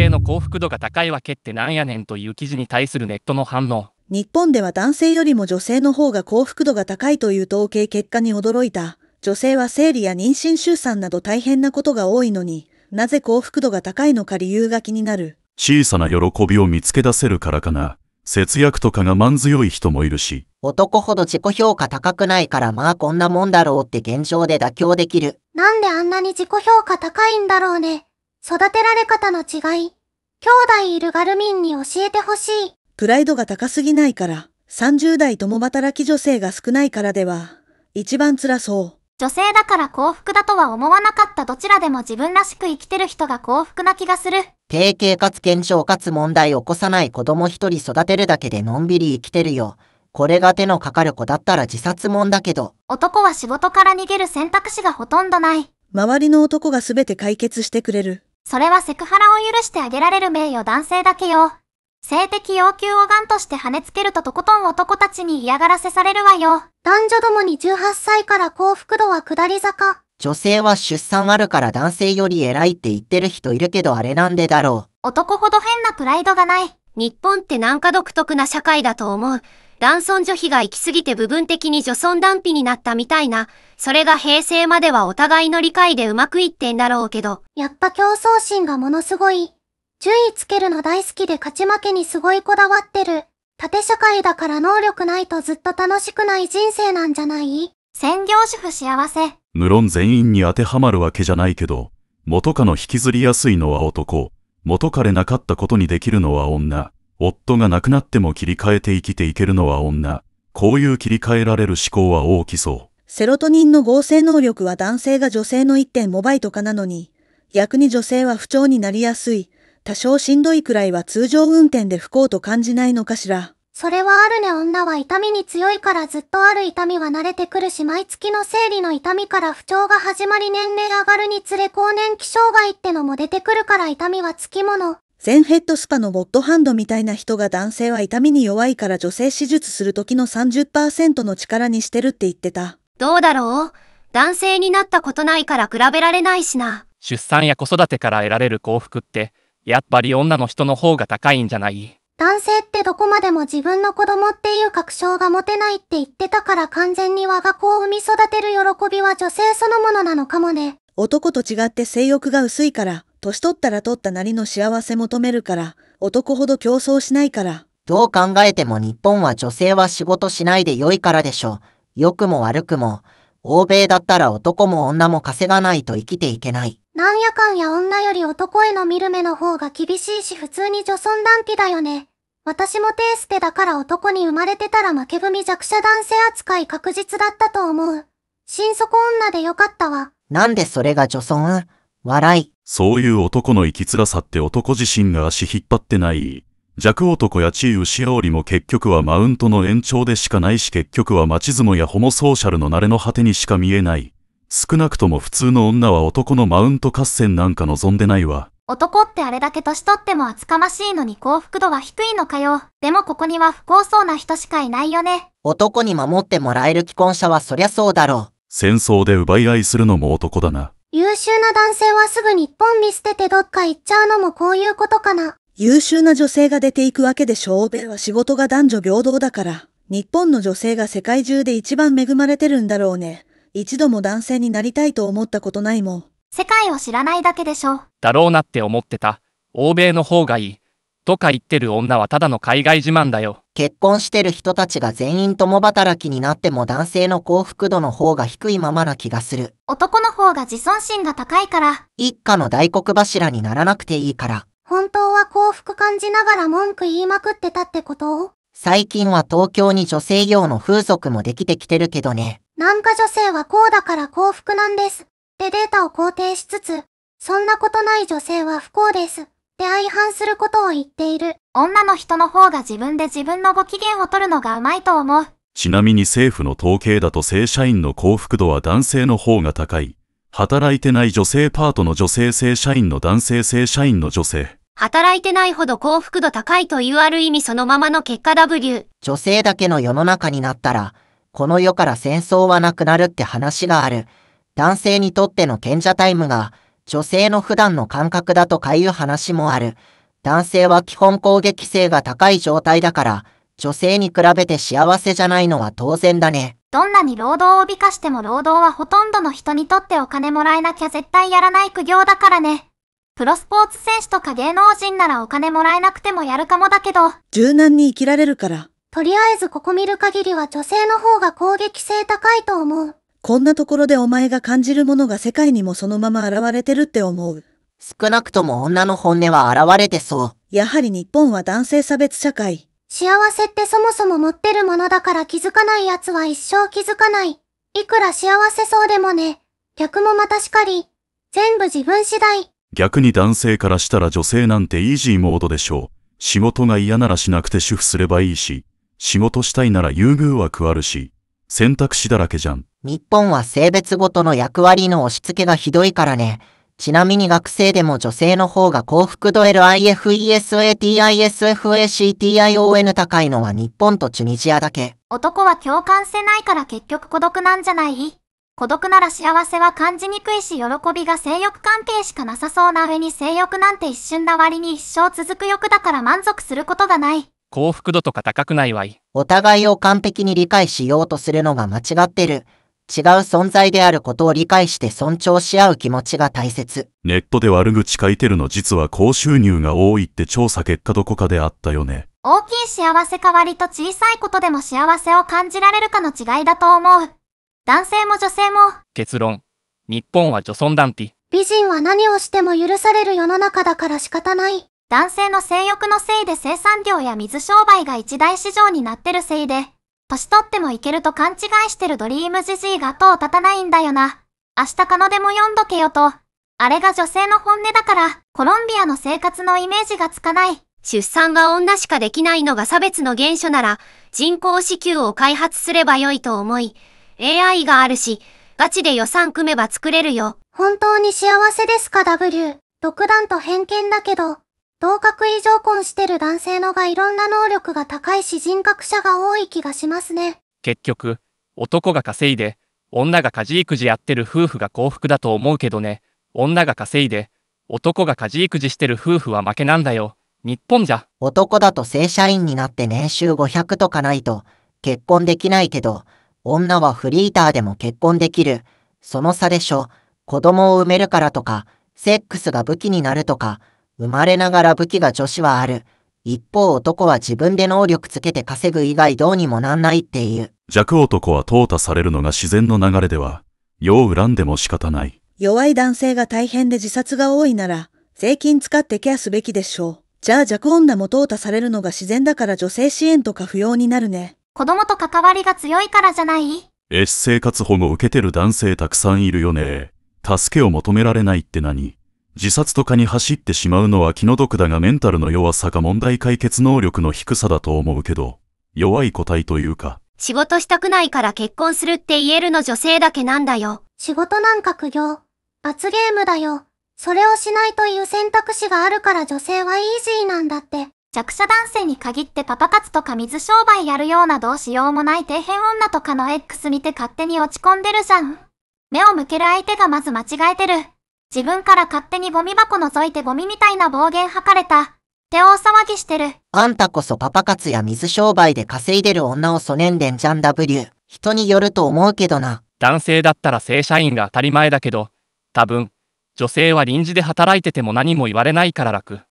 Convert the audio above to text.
性の幸福度が高いわけってなんやねんという記事に対するネットの反応。日本では男性よりも女性の方が幸福度が高いという統計結果に驚いた。女性は生理や妊娠出産など大変なことが多いのに、なぜ幸福度が高いのか理由が気になる。小さな喜びを見つけ出せるからかな。節約とかがまん強い人もいるし。男ほど自己評価高くないからまあこんなもんだろうって現状で妥協できる。なんであんなに自己評価高いんだろうね。育てられ方の違い、兄弟いるガルミンに教えてほしい。プライドが高すぎないから、30代共働き女性が少ないからでは、一番辛そう。女性だから幸福だとは思わなかったどちらでも自分らしく生きてる人が幸福な気がする。定型かつ検証かつ問題を起こさない子供一人育てるだけでのんびり生きてるよ。これが手のかかる子だったら自殺もんだけど。男は仕事から逃げる選択肢がほとんどない。周りの男が全て解決してくれる。それはセクハラを許してあげられる名誉男性だけよ。性的要求をガンとして跳ねつけるととことん男たちに嫌がらせされるわよ。男女どもに18歳から幸福度は下り坂。女性は出産あるから男性より偉いって言ってる人いるけどあれなんでだろう。男ほど変なプライドがない。日本ってなんか独特な社会だと思う。男尊女卑が行き過ぎて部分的に女尊男卑になったみたいな、それが平成まではお互いの理解でうまくいってんだろうけど。やっぱ競争心がものすごい。順位つけるの大好きで勝ち負けにすごいこだわってる。縦社会だから能力ないとずっと楽しくない人生なんじゃない専業主婦幸せ。無論全員に当てはまるわけじゃないけど、元カノ引きずりやすいのは男、元彼なかったことにできるのは女。夫が亡くなっても切り替えて生きていけるのは女。こういう切り替えられる思考は大きそう。セロトニンの合成能力は男性が女性の1.5倍とかなのに、逆に女性は不調になりやすい。多少しんどいくらいは通常運転で不幸と感じないのかしら。それはあるね女は痛みに強いからずっとある痛みは慣れてくるし毎月の生理の痛みから不調が始まり年齢上がるにつれ更年期障害ってのも出てくるから痛みはつきもの。全ヘッドスパのボットハンドみたいな人が男性は痛みに弱いから女性手術する時の30%の力にしてるって言ってた。どうだろう男性になったことないから比べられないしな。出産や子育てから得られる幸福って、やっぱり女の人の方が高いんじゃない男性ってどこまでも自分の子供っていう確証が持てないって言ってたから完全に我が子を産み育てる喜びは女性そのものなのかもね。男と違って性欲が薄いから、年取ったら取ったなりの幸せ求めるから、男ほど競争しないから。どう考えても日本は女性は仕事しないで良いからでしょう。良くも悪くも。欧米だったら男も女も稼がないと生きていけない。なんやかんや女より男への見る目の方が厳しいし普通に女尊男体だよね。私もテイステだから男に生まれてたら負け組弱者男性扱い確実だったと思う。心底女でよかったわ。なんでそれが女尊笑い。そういう男の生きづらさって男自身が足引っ張ってない。弱男や地位牛おりも結局はマウントの延長でしかないし結局はマチズムやホモソーシャルの慣れの果てにしか見えない。少なくとも普通の女は男のマウント合戦なんか望んでないわ。男ってあれだけ年取っても厚かましいのに幸福度は低いのかよ。でもここには不幸そうな人しかいないよね。男に守ってもらえる既婚者はそりゃそうだろう。戦争で奪い合いするのも男だな。優秀な男性はすぐ日本見捨ててどっか行っちゃうのもこういうことかな。優秀な女性が出ていくわけでしょ欧米は仕事が男女平等だから。日本の女性が世界中で一番恵まれてるんだろうね。一度も男性になりたいと思ったことないもん。世界を知らないだけでしょ。だろうなって思ってた。欧米の方がいい。とか言ってる女はただの海外自慢だよ。結婚してる人たちが全員共働きになっても男性の幸福度の方が低いままな気がする。男の方が自尊心が高いから。一家の大黒柱にならなくていいから。本当は幸福感じながら文句言いまくってたってこと最近は東京に女性用の風俗もできてきてるけどね。なんか女性はこうだから幸福なんです。ってデータを肯定しつつ、そんなことない女性は不幸です。って相反することを言っている。女の人の方が自分で自分のご機嫌を取るのがうまいと思う。ちなみに政府の統計だと正社員の幸福度は男性の方が高い。働いてない女性パートの女性正社員の男性正社員の女性。働いてないほど幸福度高いというある意味そのままの結果 W。女性だけの世の中になったら、この世から戦争はなくなるって話がある。男性にとっての賢者タイムが、女性の普段の感覚だとかいう話もある。男性は基本攻撃性が高い状態だから、女性に比べて幸せじゃないのは当然だね。どんなに労働を美化しても労働はほとんどの人にとってお金もらえなきゃ絶対やらない苦行だからね。プロスポーツ選手とか芸能人ならお金もらえなくてもやるかもだけど。柔軟に生きられるから。とりあえずここ見る限りは女性の方が攻撃性高いと思う。こんなところでお前が感じるものが世界にもそのまま現れてるって思う。少なくとも女の本音は現れてそう。やはり日本は男性差別社会。幸せってそもそも持ってるものだから気づかない奴は一生気づかない。いくら幸せそうでもね、逆もまたしかり。全部自分次第。逆に男性からしたら女性なんてイージーモードでしょう。仕事が嫌ならしなくて主婦すればいいし、仕事したいなら優遇枠あるし、選択肢だらけじゃん。日本は性別ごとの役割の押し付けがひどいからね。ちなみに学生でも女性の方が幸福度 LIFESATISFACTION 高いのは日本とチュニジアだけ。男は共感せないから結局孤独なんじゃない孤独なら幸せは感じにくいし喜びが性欲関係しかなさそうな上に性欲なんて一瞬な割に一生続く欲だから満足することがない。幸福度とか高くないわい。お互いを完璧に理解しようとするのが間違ってる。違う存在であることを理解して尊重し合う気持ちが大切。ネットで悪口書いてるの実は高収入が多いって調査結果どこかであったよね。大きい幸せか割と小さいことでも幸せを感じられるかの違いだと思う。男性も女性も。結論。日本は女尊男卑。美人は何をしても許される世の中だから仕方ない。男性の性欲のせいで生産量や水商売が一大市場になってるせいで、年取ってもいけると勘違いしてるドリームジジイが後を絶たないんだよな。明日かのでも読んどけよと。あれが女性の本音だから、コロンビアの生活のイメージがつかない。出産が女しかできないのが差別の原初なら、人工子宮を開発すればよいと思い、AI があるし、ガチで予算組めば作れるよ。本当に幸せですか W。独断と偏見だけど、同格異常婚してる男性のがいろんな能力が高いし人格者が多い気がしますね。結局、男が稼いで、女が家事育児やってる夫婦が幸福だと思うけどね、女が稼いで、男が家事育児してる夫婦は負けなんだよ。日本じゃ。男だと正社員になって年収500とかないと、結婚できないけど、女はフリーターでも結婚できる。その差でしょ。子供を産めるからとか、セックスが武器になるとか、生まれながら武器が女子はある。一方男は自分で能力つけて稼ぐ以外どうにもなんないっていう。弱男は淘汰されるのが自然の流れでは、よう恨んでも仕方ない。弱い男性が大変で自殺が多いなら、税金使ってケアすべきでしょう。じゃあ弱女も淘汰されるのが自然だから女性支援とか不要になるね。子供と関わりが強いからじゃない ?S 生活保護受けてる男性たくさんいるよね。助けを求められないって何自殺とかに走ってしまうのは気の毒だがメンタルの弱さが問題解決能力の低さだと思うけど、弱い個体というか。仕事したくないから結婚するって言えるの女性だけなんだよ。仕事なんか苦行。罰ゲームだよ。それをしないという選択肢があるから女性はイージーなんだって。弱者男性に限ってパパ活とか水商売やるようなどうしようもない底辺女とかの X 見て勝手に落ち込んでるじゃん。目を向ける相手がまず間違えてる。自分から勝手にゴミ箱覗いてゴミみたいな暴言吐かれた。手大騒ぎしてる。あんたこそパパ活や水商売で稼いでる女をそねんでんじゃん W。人によると思うけどな。男性だったら正社員が当たり前だけど、多分、女性は臨時で働いてても何も言われないから楽。